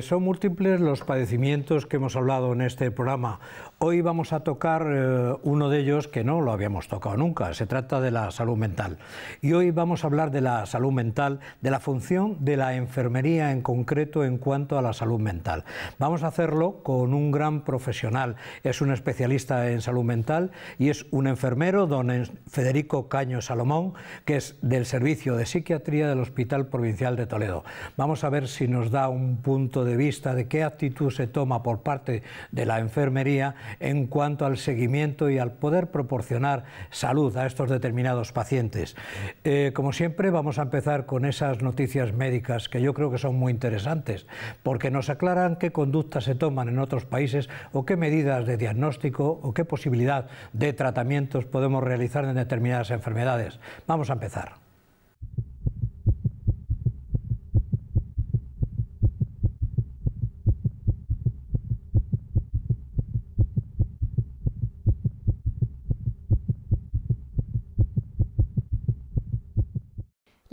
Son múltiples los padecimientos que hemos hablado en este programa. Hoy vamos a tocar eh, uno de ellos que no lo habíamos tocado nunca, se trata de la salud mental. Y hoy vamos a hablar de la salud mental, de la función de la enfermería en concreto en cuanto a la salud mental. Vamos a hacerlo con un gran profesional, es un especialista en salud mental y es un enfermero, don Federico Caño Salomón, que es del Servicio de Psiquiatría del Hospital Provincial de Toledo. Vamos a ver si nos da un punto de vista de qué actitud se toma por parte de la enfermería en cuanto al seguimiento y al poder proporcionar salud a estos determinados pacientes. Eh, como siempre, vamos a empezar con esas noticias médicas que yo creo que son muy interesantes, porque nos aclaran qué conductas se toman en otros países o qué medidas de diagnóstico o qué posibilidad de tratamientos podemos realizar en determinadas enfermedades. Vamos a empezar.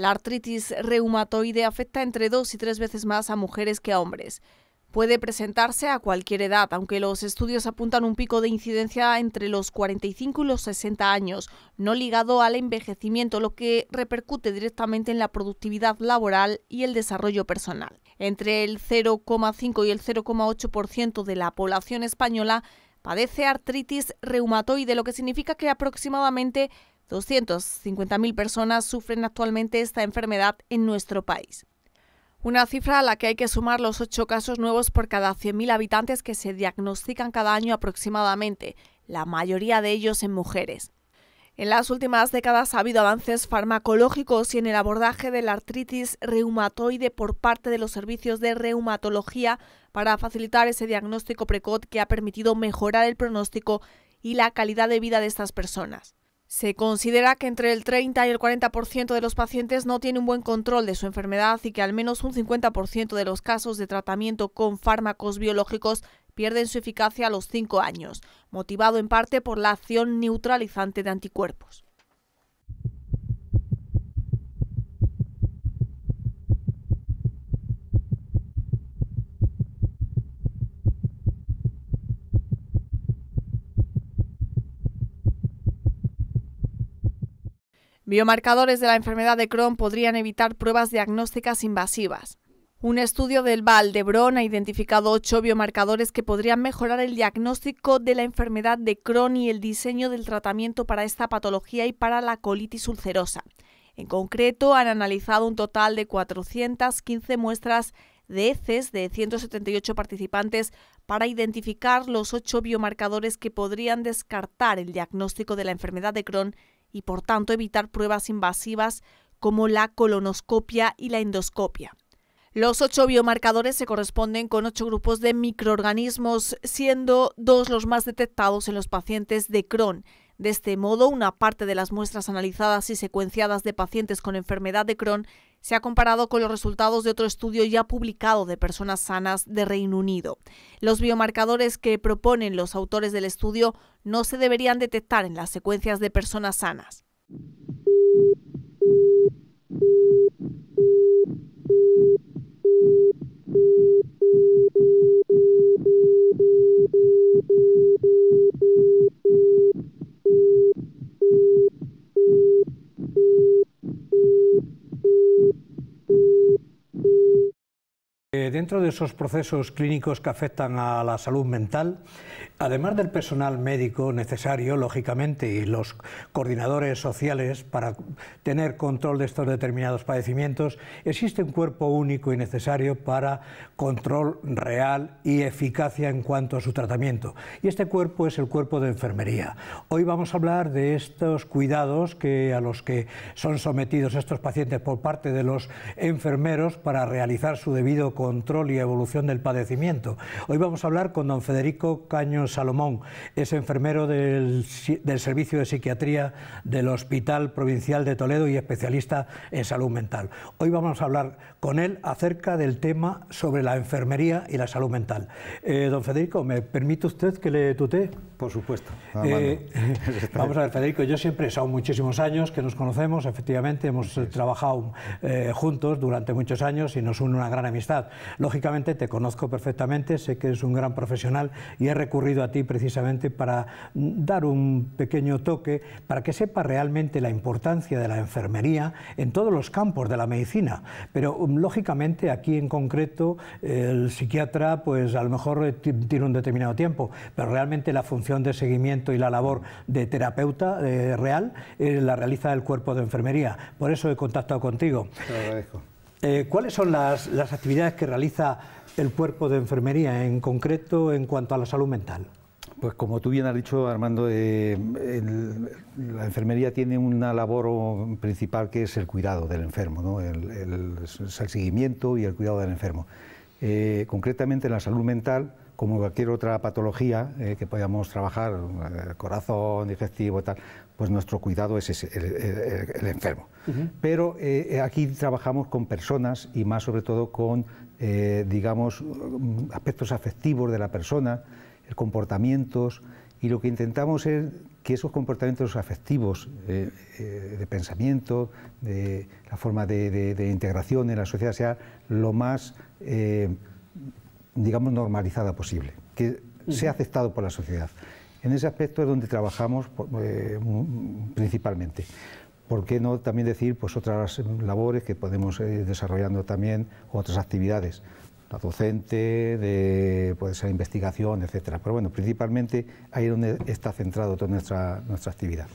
La artritis reumatoide afecta entre dos y tres veces más a mujeres que a hombres. Puede presentarse a cualquier edad, aunque los estudios apuntan un pico de incidencia entre los 45 y los 60 años, no ligado al envejecimiento, lo que repercute directamente en la productividad laboral y el desarrollo personal. Entre el 0,5 y el 0,8% de la población española padece artritis reumatoide, lo que significa que aproximadamente 250.000 personas sufren actualmente esta enfermedad en nuestro país. Una cifra a la que hay que sumar los ocho casos nuevos por cada 100.000 habitantes que se diagnostican cada año aproximadamente, la mayoría de ellos en mujeres. En las últimas décadas ha habido avances farmacológicos y en el abordaje de la artritis reumatoide por parte de los servicios de reumatología para facilitar ese diagnóstico precoz que ha permitido mejorar el pronóstico y la calidad de vida de estas personas. Se considera que entre el 30 y el 40% de los pacientes no tienen un buen control de su enfermedad y que al menos un 50% de los casos de tratamiento con fármacos biológicos pierden su eficacia a los 5 años, motivado en parte por la acción neutralizante de anticuerpos. Biomarcadores de la enfermedad de Crohn podrían evitar pruebas diagnósticas invasivas. Un estudio del Val de ha identificado ocho biomarcadores que podrían mejorar el diagnóstico de la enfermedad de Crohn y el diseño del tratamiento para esta patología y para la colitis ulcerosa. En concreto, han analizado un total de 415 muestras de heces de 178 participantes para identificar los ocho biomarcadores que podrían descartar el diagnóstico de la enfermedad de Crohn y por tanto evitar pruebas invasivas como la colonoscopia y la endoscopia. Los ocho biomarcadores se corresponden con ocho grupos de microorganismos, siendo dos los más detectados en los pacientes de Crohn, de este modo, una parte de las muestras analizadas y secuenciadas de pacientes con enfermedad de Crohn se ha comparado con los resultados de otro estudio ya publicado de personas sanas de Reino Unido. Los biomarcadores que proponen los autores del estudio no se deberían detectar en las secuencias de personas sanas. Eh, dentro de esos procesos clínicos que afectan a la salud mental, Además del personal médico necesario, lógicamente, y los coordinadores sociales para tener control de estos determinados padecimientos, existe un cuerpo único y necesario para control real y eficacia en cuanto a su tratamiento. Y este cuerpo es el cuerpo de enfermería. Hoy vamos a hablar de estos cuidados que, a los que son sometidos estos pacientes por parte de los enfermeros para realizar su debido control y evolución del padecimiento. Hoy vamos a hablar con don Federico Caños Salomón, es enfermero del, Servicio de Psiquiatría del Hospital Provincial de Toledo y especialista en salud mental. Hoy vamos a hablar con él acerca del tema sobre la enfermería y la salud mental. Eh, don Federico, ¿me permite usted que le tutee? Por supuesto. Eh, ah, vamos a ver, Federico, yo siempre, son muchísimos años que nos conocemos, efectivamente, hemos trabajado eh, juntos durante muchos años y nos une una gran amistad. Lógicamente, te conozco perfectamente, sé que es un gran profesional y he recurrido a ti precisamente para dar un pequeño toque, para que sepa realmente la importancia de la enfermería en todos los campos de la medicina. Pero um, lógicamente aquí en concreto el psiquiatra pues a lo mejor eh, tiene un determinado tiempo, pero realmente la función de seguimiento y la labor de terapeuta eh, real eh, la realiza el cuerpo de enfermería. Por eso he contactado contigo. Te agradezco. ¿Cuáles son las, las actividades que realiza el cuerpo de enfermería, en concreto en cuanto a la salud mental? Pues como tú bien has dicho, Armando, eh, la enfermería tiene una labor principal que es el cuidado del enfermo, el, seguimiento y el cuidado del enfermo. Eh, concretamente en la salud mental, como cualquier otra patología eh, que podamos trabajar, corazón, digestivo, tal, pues nuestro cuidado es el, enfermo. Pero aquí trabajamos con personas y más sobre todo con eh, digamos, mm, aspectos afectivos de la persona, eh, comportamientos, y lo que intentamos es que esos comportamientos afectivos, eh, de pensamiento, de la forma de, integración en la sociedad sea lo más, digamos, normalizada posible, que sea aceptado por la sociedad. En ese aspecto es donde trabajamos principalmente. ¿por qué no también decir pues, otras labores que podemos eh, ir desarrollando también, otras actividades? La docente, puede ser investigación, etcétera. Pero bueno, principalmente ahí es donde está centrado toda nuestra, nuestra actividad.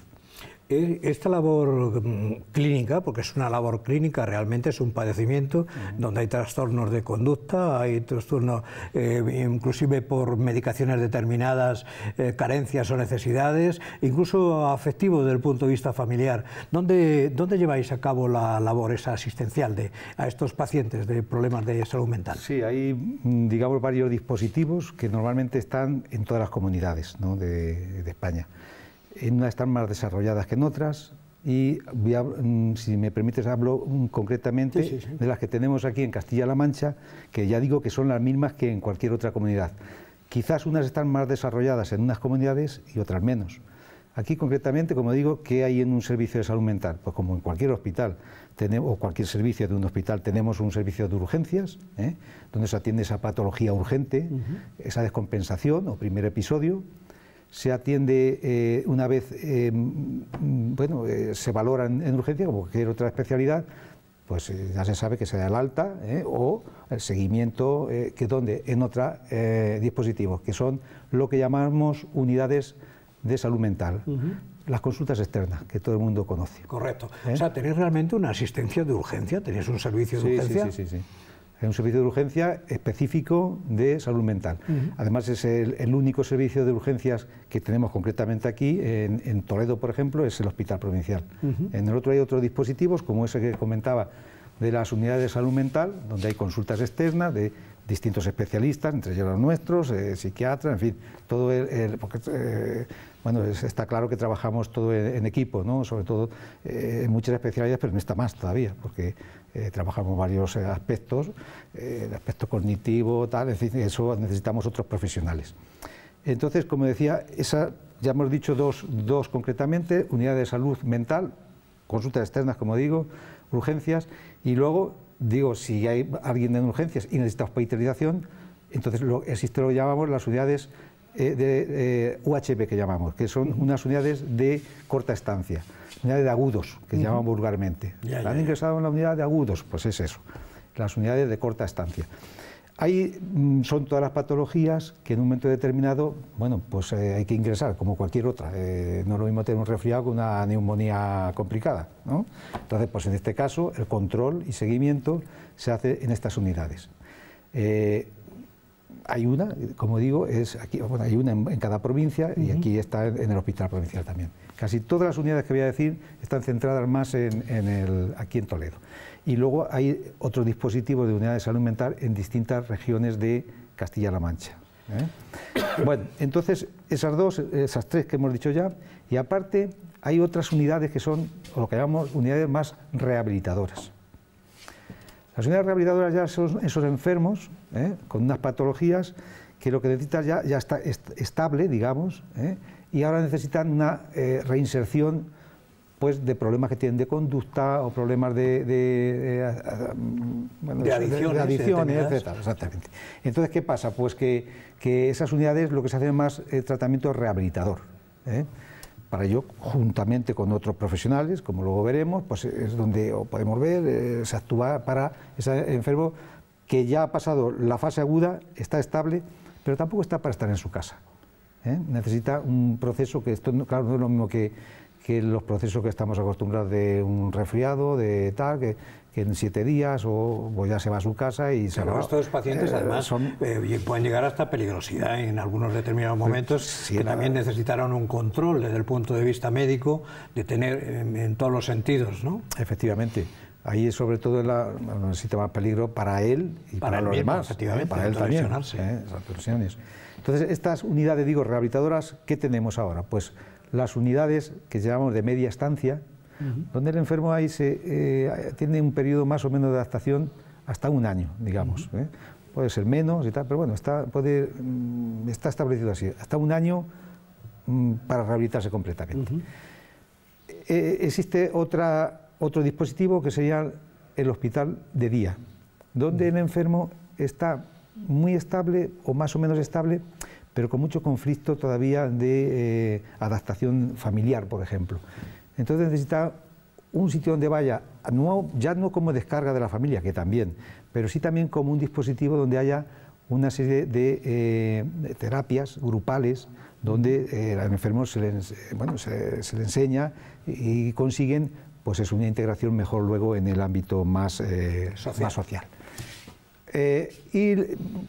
Eh, esta labor mm, clínica, porque es una labor clínica, realmente es un padecimiento donde hay trastornos de conducta, hay trastornos eh, inclusive por medicaciones determinadas, eh, carencias o necesidades, incluso afectivos desde el punto de vista familiar. ¿Dónde, lleváis a cabo la labor esa asistencial de, a estos pacientes de problemas de salud mental? Sí, hay, mm, digamos, varios dispositivos que normalmente están en todas las comunidades de España en eh, unas están más desarrolladas que en otras, y mm, si me permites hablo mm, concretamente de las que tenemos aquí en Castilla-La Mancha, que ya digo que son las mismas que en cualquier otra comunidad. Quizás unas están más desarrolladas en unas comunidades y otras menos. Aquí concretamente, como digo, ¿qué hay en un servicio de salud mental? Pues como en cualquier hospital tenemos, o cualquier servicio de un hospital, tenemos un servicio de urgencias, ¿eh? donde se atiende esa patología urgente, esa descompensación o primer episodio, se atiende eh, una vez, eh, bueno, eh, se valora en, urgencia como cualquier otra especialidad, pues ya se sabe que se da el alta o el seguimiento que donde en otros dispositivos, que son lo que llamamos unidades de salud mental. Las consultas externas, que todo el mundo conoce. Correcto. O sea, tenéis realmente una asistencia de urgencia, tenéis un servicio de urgencia. sí, sí. sí un servicio de urgencia específico de salud mental. Además, es el, único servicio de urgencias que tenemos concretamente aquí, en, Toledo, por ejemplo, es el Hospital Provincial. En el otro hay otros dispositivos, como ese que comentaba, de las unidades de salud mental, donde hay consultas externas de distintos especialistas, entre ellos los nuestros, eh, psiquiatras, en fin, todo el, eh, bueno, está claro que trabajamos todo en, equipo, sobre todo eh, en muchas especialidades, pero no está más todavía, porque eh, trabajamos varios eh, aspectos, el eh, aspecto cognitivo, tal, es decir, eso necesitamos otros profesionales. Entonces, como decía, esa, ya hemos dicho dos, concretamente, unidades de salud mental, consultas externas, como digo, urgencias, y luego, digo, si hay alguien en urgencias y necesita hospitalización, entonces lo, existe lo llamamos las unidades eh, de eh, UHP que llamamos, que son unas unidades de corta estancia, unidades de agudos, que llaman vulgarmente. Ya, han ingresado en la unidad de agudos, pues es eso, las unidades de corta estancia. Ahí mm, son todas las patologías que en un momento determinado, bueno, pues eh, hay que ingresar, como cualquier otra. no lo mismo tener un resfriado una neumonía complicada, Entonces, pues en este caso, el control y seguimiento se hace en estas unidades hay una, como digo, es aquí, hay una en, cada provincia y aquí está en, el hospital provincial también. Casi todas las unidades que voy a decir están centradas más en, aquí en Toledo. Y luego hay otros dispositivos de unidades de salud mental en distintas regiones de Castilla-La Mancha. ¿eh? Bueno, entonces esas dos, esas tres que hemos dicho ya, y aparte hay otras unidades que son lo que llamamos unidades más rehabilitadoras. Las unidades rehabilitadoras ya son esos enfermos ¿eh? con unas patologías que lo que necesitan ya, está estable, digamos, ¿eh? y ahora necesitan una eh, reinserción pues de problemas que tienen de conducta o problemas de, adicciones, etc. exactamente. Entonces, ¿qué pasa? Pues que, esas unidades lo que se hacen más tratamiento rehabilitador. Para ello, juntamente con otros profesionales, como luego veremos, pues es donde podemos ver, eh, se actúa para ese enfermo que ya ha pasado la fase aguda, está estable, pero tampoco está para estar en su casa. ¿eh? Necesita un proceso que, esto, claro, no es lo mismo que que los procesos que estamos acostumbrados de un resfriado, de tal, que, en siete días o voy ya se va a su casa y se va. estos pacientes eh, además son, eh, pueden llegar hasta peligrosidad en algunos determinados pues, momentos si que también necesitaron un control desde el punto de vista médico de tener en, todos los sentidos, ¿no? Efectivamente. Ahí es sobre todo la, necesita más peligro para él y para, los demás, efectivamente, eh, para él también. Entonces, estas unidades, digo, rehabilitadoras, ¿qué tenemos ahora? Pues las unidades que llamamos de media estancia, donde el enfermo ahí se, eh, tiene un periodo más o menos de adaptación hasta un año, digamos. ¿eh? Puede ser menos y tal, pero bueno, está, mm, está establecido así, hasta un año mm, para rehabilitarse completamente. Eh, existe otra, otro dispositivo que sería el hospital de día, donde el enfermo está muy estable o más o menos estable pero con mucho conflicto todavía de eh, adaptación familiar, por ejemplo. Entonces necesita un sitio donde vaya, ya no como descarga de la familia, que también, pero sí también como un dispositivo donde haya una serie de, eh, terapias grupales donde eh, al enfermo se le, enseña y consiguen pues es una integración mejor luego en el ámbito más social. Eh, y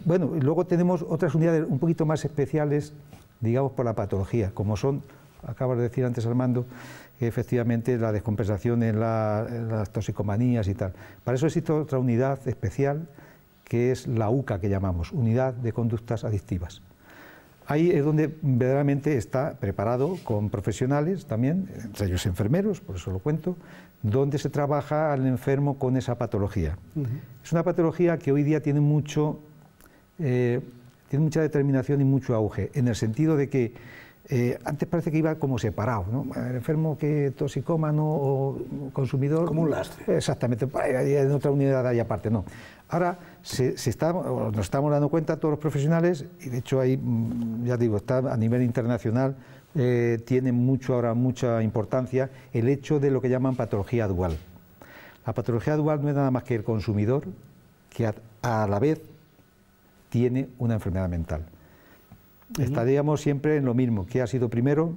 bueno, luego tenemos otras unidades un poquito más especiales, digamos, por la patología, como son, acabas de decir antes Armando, efectivamente la descompensación en las toxicomanías y tal. Para eso existe otra unidad especial que es la UCA que llamamos, Unidad de Conductas Adictivas. Ahí es donde verdaderamente está preparado con profesionales también, entre ellos enfermeros, por eso lo cuento, donde se trabaja al enfermo con esa patología. Es una patología que hoy día tiene, mucho, eh, tiene mucha determinación y mucho auge, en el sentido de que eh, antes parece que iba como separado, El enfermo que toxicómano o consumidor. Como un lastre. Exactamente, en otra unidad hay aparte, no. Ahora nos estamos dando cuenta todos los profesionales, y de hecho ahí, mm, ya digo, a nivel internacional, eh, tiene mucho ahora mucha importancia el hecho de lo que llaman patología dual. La patología dual no es nada más que el consumidor que a, la vez tiene una enfermedad mental. Estaríamos siempre en lo mismo, ¿qué ha sido primero?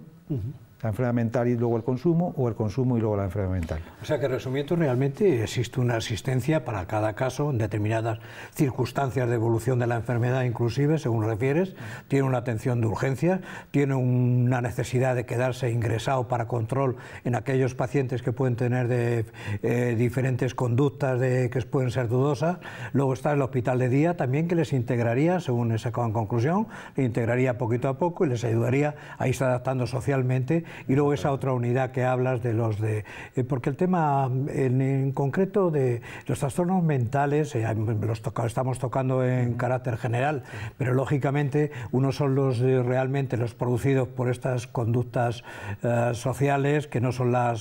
la enfermedad mental y luego el consumo, o el consumo y luego la enfermedad mental. O sea que resumiendo, realmente existe una asistencia para cada caso, en determinadas circunstancias de evolución de la enfermedad, inclusive, según refieres, tiene una atención de urgencia, tiene una necesidad de quedarse ingresado para control en aquellos pacientes que pueden tener de, eh, diferentes conductas de, que pueden ser dudosas, luego está el hospital de día también que les integraría, según esa conclusión, les integraría poquito a poco y les ayudaría a irse adaptando socialmente y luego esa otra unidad que hablas de los de... Eh, porque el tema en, concreto de los trastornos mentales, eh, los estamos tocando en carácter general, pero lógicamente unos son los realmente los producidos por estas conductas eh, sociales que no son las,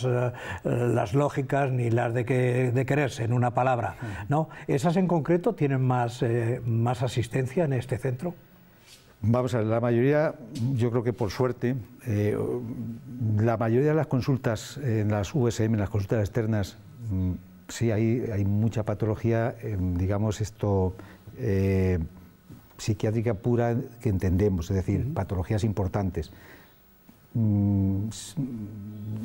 lógicas ni las de, que, quererse, en una palabra. ¿no? ¿Esas en concreto tienen más asistencia en este centro? Vamos a ver, la mayoría, yo creo que por suerte, eh, la mayoría de las consultas en las USM, en las consultas externas, mm, sí hay, mucha patología, eh, digamos esto, eh, psiquiátrica pura que entendemos, es decir, patologías importantes, mm,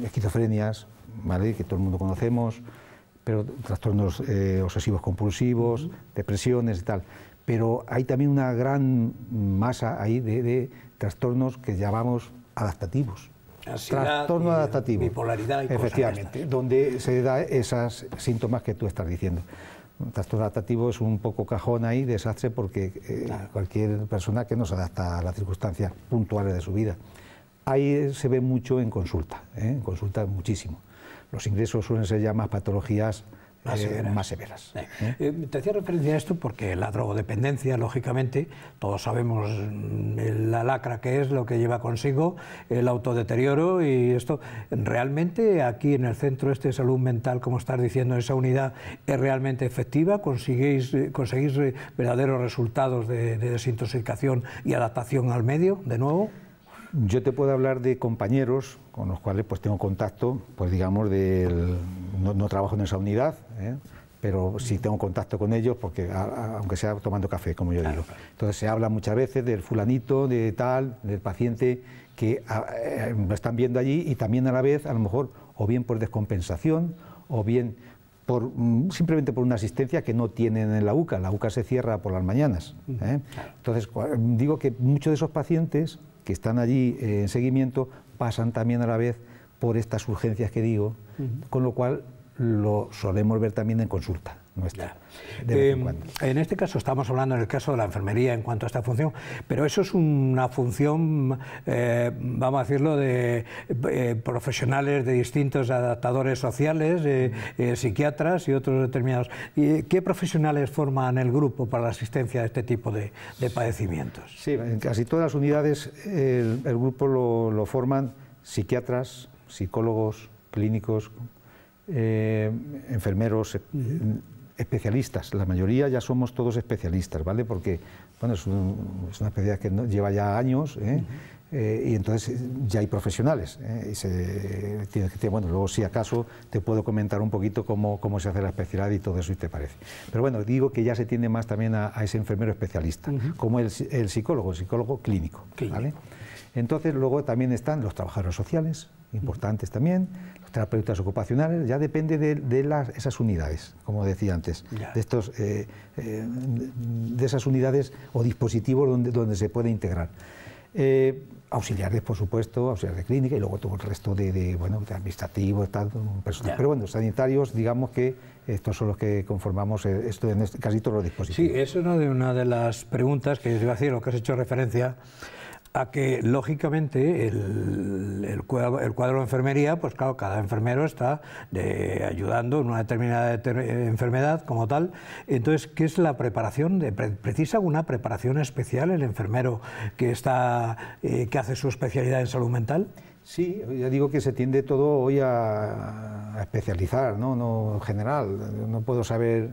esquizofrenias, ¿vale? que todo el mundo conocemos, pero trastornos obsesivos compulsivos, depresiones y tal pero hay también una gran masa ahí de, trastornos que llamamos adaptativos. trastorno adaptativo. Bipolaridad y Efectivamente, donde se da esos síntomas que tú estás diciendo. trastorno adaptativo es un poco cajón ahí, desastre, porque eh, cualquier persona que no se adapta a las circunstancias puntuales de su vida. Ahí eh, se ve mucho en consulta, ¿eh? en consulta muchísimo. Los ingresos suelen ser ya más patologías eh, más severas. Eh, eh, te hacía referencia a esto porque la drogodependencia, lógicamente, todos sabemos mm, la lacra que es, lo que lleva consigo, el autodeterioro y esto. ¿Realmente aquí en el centro este salud mental, como estás diciendo, esa unidad es realmente efectiva? ¿Conseguís, conseguir verdaderos resultados de, desintoxicación y adaptación al medio, de nuevo? yo te puedo hablar de compañeros con los cuales pues tengo contacto, pues digamos, del, no, trabajo en esa unidad, ¿eh? pero si tengo contacto con ellos, porque aunque sea tomando café, como yo digo. Entonces se habla muchas veces del fulanito, de tal, del paciente que ah, eh, me están viendo allí y también a la vez, a lo mejor, o bien por descompensación, o bien mm, simplemente por una asistencia que no tienen en la UCA. La UCA se cierra por las mañanas. Mm, ¿eh? Entonces, digo que muchos de esos pacientes que están allí en seguimiento pasan también a la vez por estas urgencias que digo, con lo cual lo solemos ver también en consulta nuestra. De eh, en, este caso estamos hablando en el caso de la enfermería en cuanto a esta función, pero eso es una función, eh, vamos a decirlo, de eh, profesionales de distintos adaptadores sociales, psiquiatras y otros determinados. ¿Qué profesionales forman el grupo para la asistencia a este tipo de, padecimientos? Sí, en casi todas las unidades el, grupo lo forman psiquiatras, psicólogos, clínicos, eh, enfermeros, eh, especialistas, la mayoría ya somos todos especialistas, ¿vale? Porque, bueno, es, una especialidad que lleva ya años, ¿eh? y entonces ya hay profesionales. Y bueno, luego si acaso te puedo comentar un poquito cómo, se hace la especialidad y todo eso, y te parece. Pero bueno, digo que ya se tiende más también a, ese enfermero especialista, como el, psicólogo, el psicólogo clínico, clínico, ¿vale? Entonces luego también están los trabajadores sociales, importantes también, los terapeutas ocupacionales, ya depende de, las, esas unidades, como decía antes, de, estos, eh, eh, de esas unidades o dispositivos donde, donde se puede integrar. Eh, auxiliares, por supuesto, auxiliares de clínica y luego todo el resto de, bueno, de administrativos, tal, personal. Pero bueno, sanitarios, digamos que estos son los que conformamos esto en este, casi todos los dispositivos. Sí, eso es una de, una de las preguntas que yo iba a decir, lo que has hecho referencia a que lógicamente el, cuadro, de enfermería, pues claro, cada enfermero está eh, ayudando en una determinada eh, enfermedad como tal. Entonces, ¿qué es la preparación? De, ¿Precisa una preparación especial el enfermero que, está, eh, que hace su especialidad en salud mental? Sí, ya digo que se tiende todo hoy a, especializar, ¿no? no en general. No puedo saber,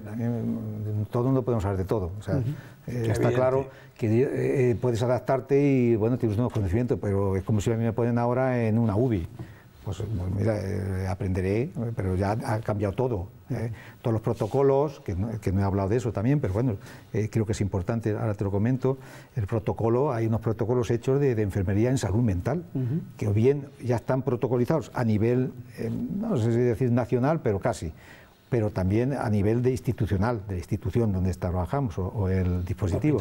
todo no podemos saber de todo. Eh, está claro que eh, eh, puedes adaptarte y bueno, tienes nuevos conocimientos, pero es como si a mí me ponen ahora en una UBI. Pues, mira, aprenderé, pero ya ha cambiado todo. todos los protocolos, que no, he hablado de eso también, pero bueno, creo que es importante, ahora te lo comento, el protocolo, hay unos protocolos hechos de, enfermería en salud mental, que o bien ya están protocolizados a nivel, no sé si decir nacional, pero casi pero también a nivel de institucional, de la institución donde trabajamos o, el dispositivo.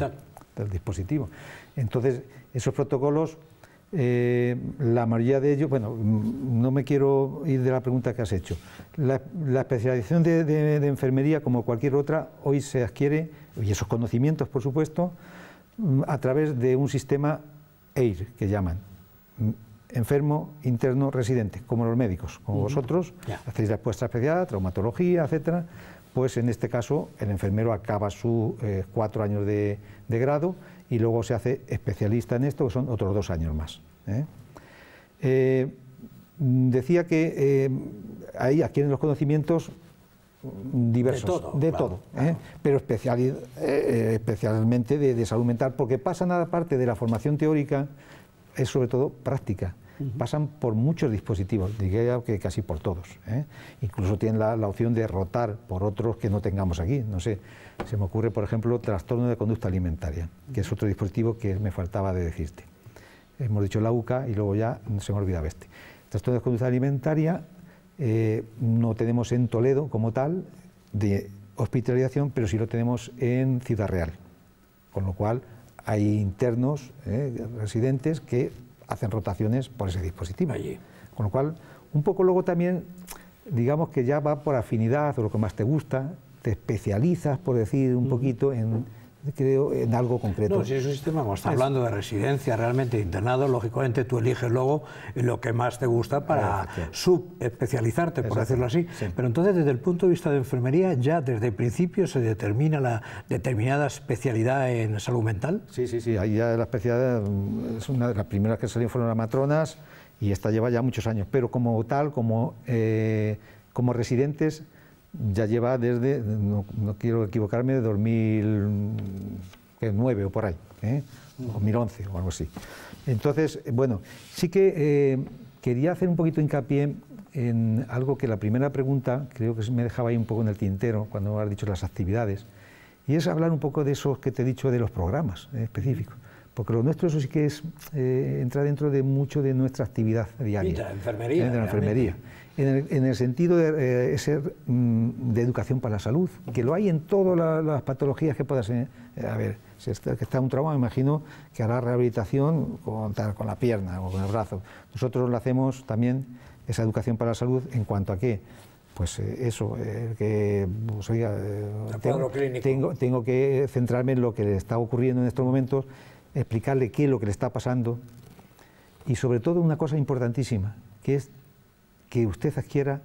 Del dispositivo. Entonces, esos protocolos, eh, la mayoría de ellos, bueno, mm, no me quiero ir de la pregunta que has hecho. La, especialización de, enfermería, como cualquier otra, hoy se adquiere, y esos conocimientos, por supuesto, mm, a través de un sistema EIR, que llaman. Mm, enfermo interno residente, como los médicos, como vosotros, hacéis la puesta especial, traumatología, etcétera, pues en este caso el enfermero acaba sus eh, cuatro años de, grado y luego se hace especialista en esto, que son otros dos años más. ¿eh? Eh, decía que ahí adquieren los conocimientos diversos, de todo, pero especialmente de, de, salud mental, porque pasa a la parte de la formación teórica es sobre todo práctica. Pasan por muchos dispositivos, diría que casi por todos. ¿eh? Incluso tienen la, opción de rotar por otros que no tengamos aquí. No sé, se me ocurre, por ejemplo, trastorno de conducta alimentaria, que es otro dispositivo que me faltaba de decirte. Hemos dicho la UCA y luego ya se me olvidaba este. Trastorno de conducta alimentaria eh, no tenemos en Toledo como tal de hospitalización, pero sí lo tenemos en Ciudad Real. Con lo cual, hay internos, eh, residentes, que hacen rotaciones por ese dispositivo. Allí. Con lo cual, un poco luego también, digamos que ya va por afinidad o lo que más te gusta, te especializas, por decir un poquito, en creo, en algo concreto. No, si es un sistema, está hablando de residencia, realmente internado, lógicamente tú eliges luego lo que más te gusta para subespecializarte, por decirlo así. Pero entonces, desde el punto de vista de enfermería, ya desde el principio se determina la determinada especialidad en salud mental. Sí, sí, sí, ahí ya la especialidad mm, es una de las primeras que salieron fueron las matronas y esta lleva ya muchos años, pero como tal, como, eh, como residentes ya lleva desde, no, quiero equivocarme, de 2009 o por ahí, 2011 ¿eh? o algo así. Entonces, eh, bueno, sí que eh, quería hacer un poquito hincapié en algo que la primera pregunta, creo que me dejaba ahí un poco en el tintero cuando has dicho las actividades, y es hablar un poco de eso que te he dicho de los programas específicos porque lo nuestro eso sí que es, eh, entra dentro de mucho de nuestra actividad diaria. Y la enfermería. Eh, en el, sentido de, eh, ser, mm, de educación para la salud, que lo hay en todas las patologías que puedas... ser... Eh, a ver, si está, un trauma, me imagino que hará rehabilitación con, con la pierna o con el brazo. Nosotros lo hacemos también, esa educación para la salud, en cuanto a qué pues eso, que pues, tengo, tengo, tengo, que centrarme en lo que está ocurriendo en estos momentos explicarle qué es lo que le está pasando y sobre todo una cosa importantísima, que es que usted adquiera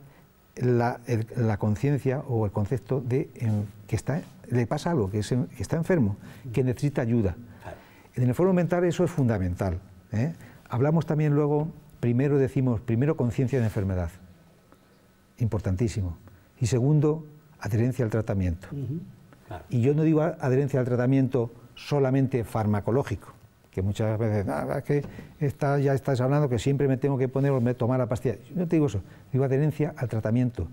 la, conciencia o el concepto de que está, le pasa algo, que, está enfermo, que necesita ayuda. En el foro mental eso es fundamental. ¿eh? Hablamos también luego, primero decimos, primero conciencia de enfermedad, importantísimo. Y segundo, adherencia al tratamiento. Y yo no digo adherencia al tratamiento solamente farmacológico, que muchas veces, ah, que está, ya estás hablando que siempre me tengo que poner o me tomar la pastilla. Yo no te digo eso, digo adherencia al tratamiento,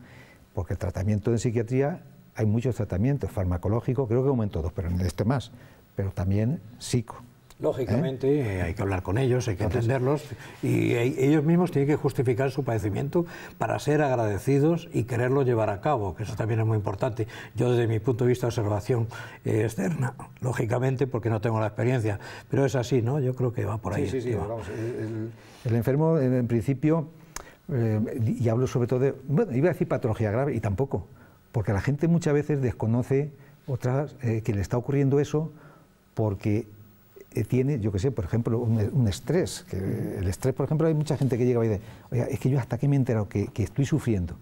porque el tratamiento en psiquiatría hay muchos tratamientos, farmacológico creo que aumentó todos, pero en este más, pero también psico. Lógicamente, ¿Eh? Eh, hay que hablar con ellos, hay que atenderlos entenderlos y eh, ellos mismos tienen que justificar su padecimiento para ser agradecidos y quererlo llevar a cabo, que eso también es muy importante. Yo desde mi punto de vista observación externa, lógicamente porque no tengo la experiencia, pero es así, ¿no? Yo creo que va por ahí. Sí, sí, sí, el, enfermo en principio, y hablo sobre todo de, bueno, iba a decir patología grave y tampoco, porque la gente muchas veces desconoce otras, que le está ocurriendo eso porque tiene, yo que sé, por ejemplo, un, estrés. Que el estrés, por ejemplo, hay mucha gente que llega y dice, oiga, es que yo hasta que me he enterado que, estoy sufriendo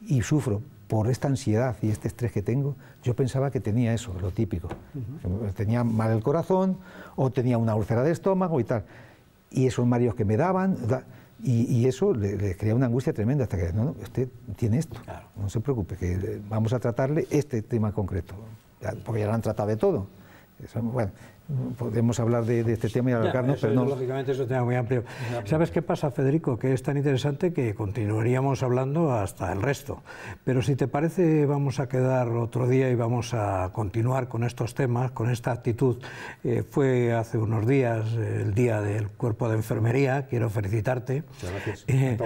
y sufro por esta ansiedad y este estrés que tengo, yo pensaba que tenía eso, lo típico. Tenía mal el corazón o tenía una úlcera de estómago y tal. Y esos mareos que me daban, y, eso le, crea una angustia tremenda hasta que, no, no usted tiene esto, no se preocupe, que vamos a tratarle este tema concreto, porque ya lo han tratado de todo. bueno, podemos hablar de, este tema y alargarnos, pero no. Lógicamente es un tema muy amplio. ¿Sabes qué pasa, Federico? Que es tan interesante que continuaríamos hablando hasta el resto. Pero si te parece, vamos a quedar otro día y vamos a continuar con estos temas, con esta actitud. Eh, fue hace unos días eh, el Día del Cuerpo de Enfermería, quiero felicitarte. gracias. Eh,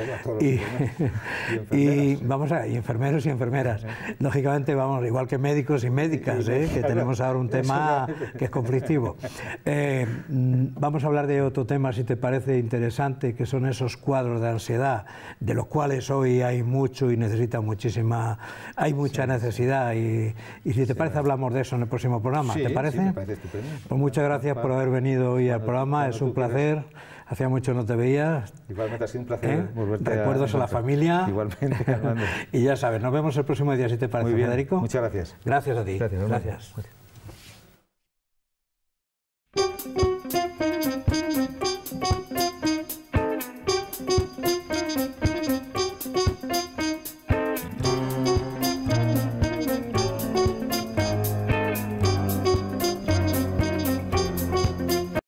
y, vamos a, enfermeros y enfermeras. Lógicamente, vamos, igual que médicos y médicas, que tenemos ahora un tema que es conflictivo. Eh, mm, vamos a hablar de otro tema, si te parece interesante, que son esos cuadros de ansiedad, de los cuales hoy hay mucho y necesita muchísima, hay mucha necesidad. Y, si te parece, hablamos de eso en el próximo programa. ¿Te parece? Pues muchas gracias por haber venido hoy al programa, es un placer. Hacía mucho no te veía. Igualmente ha sido un placer ¿Eh? Recuerdos a, la familia. Igualmente, y ya sabes, nos vemos el próximo día, si te parece, Federico. Muchas gracias. Gracias a ti. gracias.